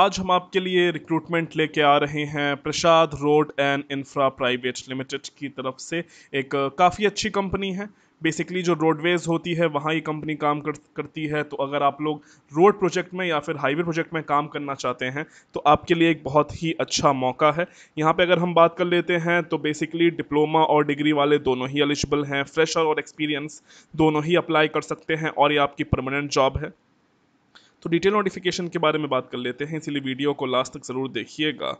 आज हम आपके लिए रिक्रूटमेंट लेके आ रहे हैं Prasad road and infra private limited की तरफ से एक काफ़ी अच्छी कंपनी है बेसिकली जो रोडवेज होती है वहाँ ये कंपनी काम कर, करती है तो अगर आप लोग रोड प्रोजेक्ट में या फिर हाईवे प्रोजेक्ट में काम करना चाहते हैं तो आपके लिए एक बहुत ही अच्छा मौका है यहाँ पे अगर हम बात कर लेते हैं तो बेसिकली डिप्लोमा और डिग्री वाले दोनों ही एलिजिबल हैं फ्रेशर और एक्सपीरियंस दोनों ही अप्लाई कर सकते हैं और ये आपकी परमानेंट जॉब है तो डिटेल नोटिफिकेशन के बारे में बात कर लेते हैं इसीलिए वीडियो को लास्ट तक ज़रूर देखिएगा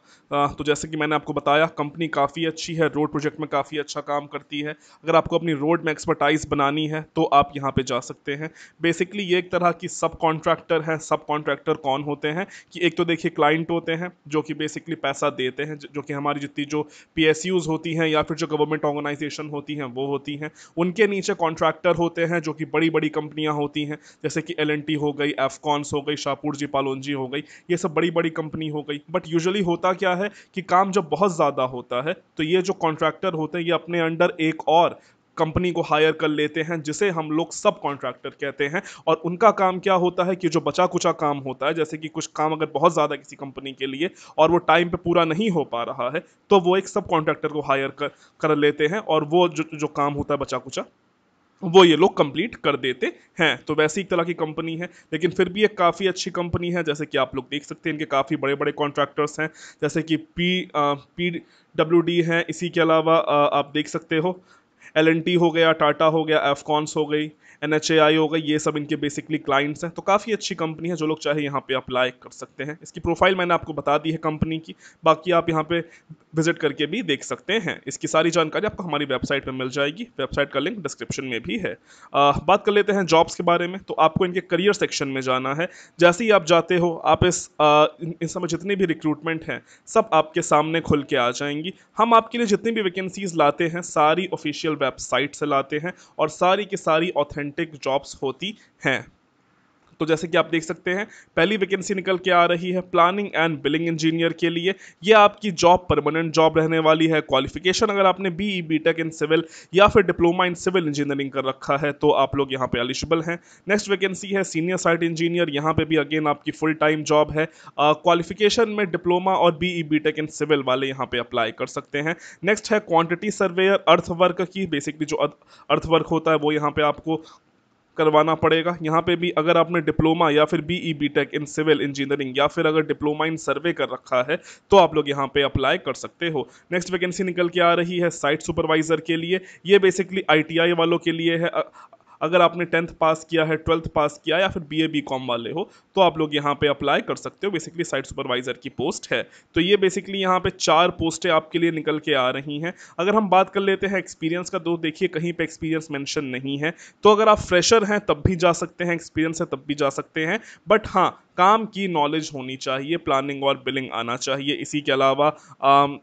तो जैसे कि मैंने आपको बताया कंपनी काफ़ी अच्छी है रोड प्रोजेक्ट में काफ़ी अच्छा काम करती है अगर आपको अपनी रोड में एक्सपर्टाइज बनानी है तो आप यहाँ पर जा सकते हैं बेसिकली ये एक तरह की सब कॉन्ट्रैक्टर हैं सब कॉन्ट्रैक्टर कौन होते हैं कि एक तो देखिए क्लाइंट होते हैं जो कि बेसिकली पैसा देते हैं जो कि हमारी जितनी जो पी होती हैं या फिर जो गवर्नमेंट ऑर्गेनाइजेशन होती हैं वो होती हैं उनके नीचे कॉन्ट्रैक्टर होते हैं जो कि बड़ी बड़ी कंपनियाँ होती हैं जैसे कि एल हो गई एफकॉन कॉम्स हो गई शाहपुर जी पालोनजी हो गई ये सब बड़ी बड़ी कंपनी हो गई बट यूजली होता क्या है कि काम जब बहुत ज़्यादा होता है तो ये जो कॉन्ट्रैक्टर होते हैं ये अपने अंडर एक और कंपनी को हायर कर लेते हैं जिसे हम लोग सब कॉन्ट्रैक्टर कहते हैं और उनका काम क्या होता है कि जो बचा कुचा काम होता है जैसे कि कुछ काम अगर बहुत ज़्यादा किसी कंपनी के लिए और वो टाइम पे पूरा नहीं हो पा रहा है तो वो एक सब कॉन्ट्रैक्टर को हायर कर कर लेते हैं और वो जो जो काम होता है बचा कुचा वो ये लोग कंप्लीट कर देते हैं तो वैसे एक तरह की कंपनी है लेकिन फिर भी एक काफ़ी अच्छी कंपनी है जैसे कि आप लोग देख सकते हैं इनके काफ़ी बड़े बड़े कॉन्ट्रैक्टर्स हैं जैसे कि पी आ, पी डब्ल्यू डी हैं इसी के अलावा आ, आप देख सकते हो एल हो गया टाटा हो गया एफकॉन्स हो गई एन एच हो गई ये सब इनके बेसिकली क्लाइंट्स हैं तो काफ़ी अच्छी कंपनी है जो लोग चाहे यहाँ पे अप्लाई कर सकते हैं इसकी प्रोफाइल मैंने आपको बता दी है कंपनी की बाकी आप यहाँ पे विजिट करके भी देख सकते हैं इसकी सारी जानकारी आपको हमारी वेबसाइट पर मिल जाएगी वेबसाइट का लिंक डिस्क्रिप्शन में भी है आ, बात कर लेते हैं जॉब्स के बारे में तो आपको इनके करियर सेक्शन में जाना है जैसे ही आप जाते हो आप इस आ, इन, समय जितनी भी रिक्रूटमेंट हैं सब आपके सामने खुल के आ जाएंगी हम आपके लिए जितनी भी वैकेंसीज़ लाते हैं सारी ऑफिशियल वेबसाइट से लाते हैं और सारी की सारी ऑथेंटिक जॉब्स होती हैं तो जैसे कि आप देख सकते हैं पहली वैकेंसी निकल के आ रही है प्लानिंग एंड बिलिंग इंजीनियर के लिए ये आपकी जॉब परमानेंट जॉब रहने वाली है क्वालिफिकेशन अगर आपने B E B Tech in civil या फिर डिप्लोमा इन सिविल इंजीनियरिंग कर रखा है तो आप लोग यहाँ पे एलिजिबल हैं नेक्स्ट वैकेंसी है सीनियर साइट इंजीनियर यहाँ पे भी अगेन आपकी फुल टाइम जॉब है क्वालिफिकेशन uh, में डिप्लोमा और B E B Tech in civil वाले यहाँ पे अप्लाई कर सकते हैं नेक्स्ट है क्वांटिटी सर्वेयर अर्थवर्क की बेसिकली जो अर्थवर्क होता है वो यहाँ पे आपको करवाना पड़ेगा यहाँ पे भी अगर आपने डिप्लोमा या फिर B E B Tech in civil engineering या फिर अगर डिप्लोमा इन सर्वे कर रखा है तो आप लोग यहाँ पे अप्लाई कर सकते हो नेक्स्ट वैकेंसी निकल के आ रही है साइट सुपरवाइजर के लिए ये बेसिकली आई वालों के लिए है अगर आपने टेंथ पास किया है ट्वेल्थ पास किया या फिर बी ए बी कॉम वाले हो तो आप लोग यहाँ पे अप्लाई कर सकते हो बेसिकली साइट सुपरवाइज़र की पोस्ट है तो ये बेसिकली यहाँ पे चार पोस्टें आपके लिए निकल के आ रही हैं अगर हम बात कर लेते हैं एक्सपीरियंस का तो देखिए कहीं पर एक्सपीरियंस मैंशन नहीं है तो अगर आप फ्रेशर हैं तब भी जा सकते हैं एक्सपीरियंस है तब भी जा सकते हैं बट हाँ काम की नॉलेज होनी चाहिए प्लानिंग और बिलिंग आना चाहिए इसी के अलावा um,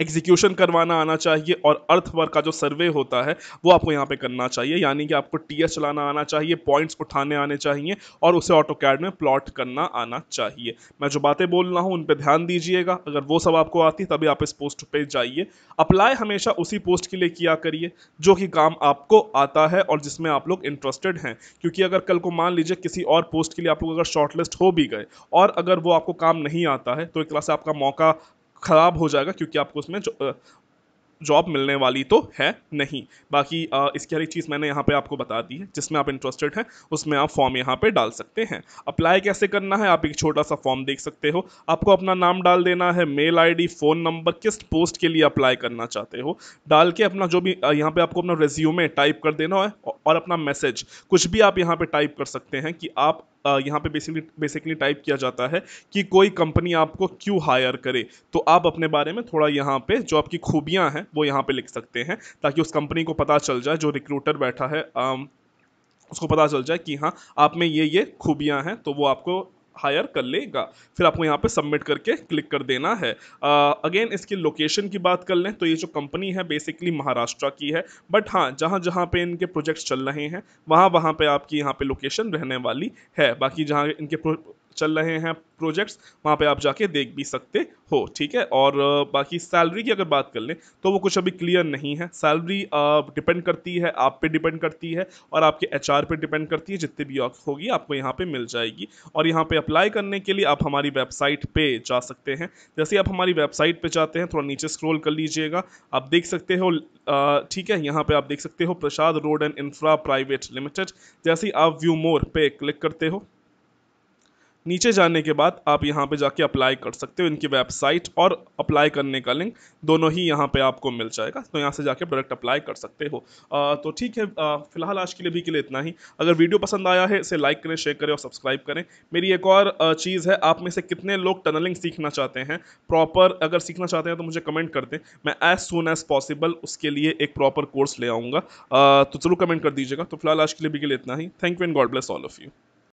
एग्जीक्यूशन करवाना आना चाहिए और अर्थ वर्क का जो सर्वे होता है वो आपको यहाँ पे करना चाहिए यानी कि आपको टी चलाना आना चाहिए पॉइंट्स उठाने आने चाहिए और उसे ऑटो कैड में प्लॉट करना आना चाहिए मैं जो बातें बोल रहा हूँ उन पर ध्यान दीजिएगा अगर वो सब आपको आती तभी आप इस पोस्ट पर जाइए अप्लाई हमेशा उसी पोस्ट के लिए किया करिए जो कि काम आपको आता है और जिसमें आप लोग इंटरेस्टेड हैं क्योंकि अगर कल को मान लीजिए किसी और पोस्ट के लिए आप लोग अगर शॉर्टलिस्ट हो भी गए और अगर वो आपको काम नहीं आता है तो एक तरह से आपका मौका ख़राब हो जाएगा क्योंकि आपको उसमें जॉब मिलने वाली तो है नहीं बाकी इसकी हर एक चीज़ मैंने यहाँ पे आपको बता दी है जिसमें आप इंटरेस्टेड हैं उसमें आप फॉर्म यहाँ पे डाल सकते हैं अप्लाई कैसे करना है आप एक छोटा सा फॉर्म देख सकते हो आपको अपना नाम डाल देना है मेल आईडी फ़ोन नंबर किस पोस्ट के लिए अप्लाई करना चाहते हो डाल के अपना जो भी यहाँ पर आपको अपना रेज्यूमे टाइप कर देना है और अपना मैसेज कुछ भी आप यहाँ पर टाइप कर सकते हैं कि आप यहाँ पे बेसिकली बेसिकली टाइप किया जाता है कि कोई कंपनी आपको क्यों हायर करे तो आप अपने बारे में थोड़ा यहाँ पे जो आपकी खूबियाँ हैं वो यहाँ पे लिख सकते हैं ताकि उस कंपनी को पता चल जाए जो रिक्रूटर बैठा है उसको पता चल जाए कि हाँ आप में ये ये खूबियाँ हैं तो वो आपको हायर कर लेगा फिर आपको यहाँ पे सबमिट करके क्लिक कर देना है अगेन uh, इसकी लोकेशन की बात कर लें तो ये जो कंपनी है बेसिकली महाराष्ट्र की है बट हाँ जहाँ जहाँ पे इनके प्रोजेक्ट्स चल रहे हैं वहाँ वहाँ पे आपकी यहाँ पे लोकेशन रहने वाली है बाकी जहाँ इनके चल रहे हैं प्रोजेक्ट्स वहाँ पे आप जाके देख भी सकते हो ठीक है और बाकी सैलरी की अगर बात कर लें तो वो कुछ अभी क्लियर नहीं है सैलरी डिपेंड करती है आप पे डिपेंड करती है और आपके एच पे डिपेंड करती है जितनी भी होगी आपको यहाँ पे मिल जाएगी और यहाँ पे अप्लाई करने के लिए आप हमारी वेबसाइट पे जा सकते हैं जैसे आप हमारी वेबसाइट पर जाते हैं थोड़ा नीचे स्क्रोल कर लीजिएगा आप देख सकते हो ठीक है यहाँ पर आप देख सकते हो Prasad road and infra private limited जैसे आप व्यू मोर पे क्लिक करते हो नीचे जाने के बाद आप यहाँ पे जाके अप्लाई कर सकते हो इनकी वेबसाइट और अप्लाई करने का लिंक दोनों ही यहाँ पे आपको मिल जाएगा तो यहाँ से जाके प्रोडक्ट अप्लाई कर सकते हो आ, तो ठीक है फिलहाल आज के लिए भी के लिए इतना ही अगर वीडियो पसंद आया है इसे लाइक करें शेयर करें और सब्सक्राइब करें मेरी एक और चीज़ है आप में से कितने लोग टनलिंग सीखना चाहते हैं प्रॉपर अगर सीखना चाहते हैं तो मुझे कमेंट कर दें मैं एज सुन एज़ पॉसिबल उसके लिए एक प्रॉपर कोर्स ले आऊँगा तो ज़रूर कमेंट कर दीजिएगा तो फिलहाल आज के लिए भी के लिए इतना ही thank you and God bless all of you